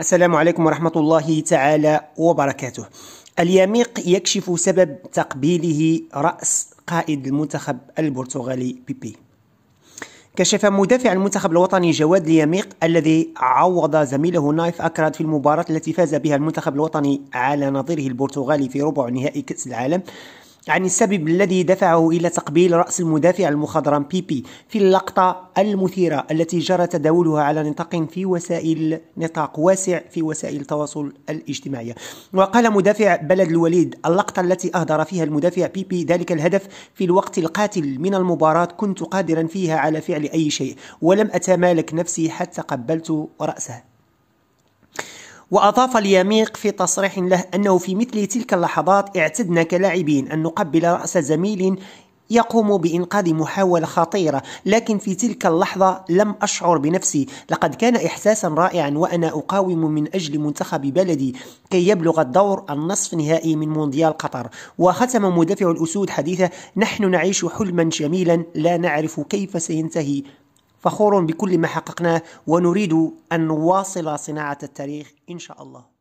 السلام عليكم ورحمة الله تعالى وبركاته اليميق يكشف سبب تقبيله رأس قائد المنتخب البرتغالي بيبي كشف مدافع المنتخب الوطني جواد اليميق الذي عوض زميله نايف أكراد في المباراة التي فاز بها المنتخب الوطني على نظيره البرتغالي في ربع نهائي كأس العالم عن السبب الذي دفعه إلى تقبيل رأس المدافع المخضرم بيبي في اللقطة المثيرة التي جرى تداولها على نطاق في وسائل نطاق واسع في وسائل التواصل الاجتماعي وقال مدافع بلد الوليد اللقطة التي أهدر فيها المدافع بيبي ذلك الهدف في الوقت القاتل من المباراة كنت قادرا فيها على فعل أي شيء ولم أتمالك نفسي حتى قبلت رأسه وأضاف اليميق في تصريح له أنه في مثل تلك اللحظات اعتدنا كلاعبين أن نقبل رأس زميل يقوم بإنقاذ محاولة خطيرة لكن في تلك اللحظة لم أشعر بنفسي لقد كان إحساسا رائعا وأنا أقاوم من أجل منتخب بلدي كي يبلغ الدور النصف نهائي من مونديال قطر وختم مدافع الأسود حديثه نحن نعيش حلما جميلا لا نعرف كيف سينتهي فخور بكل ما حققناه ونريد أن نواصل صناعة التاريخ إن شاء الله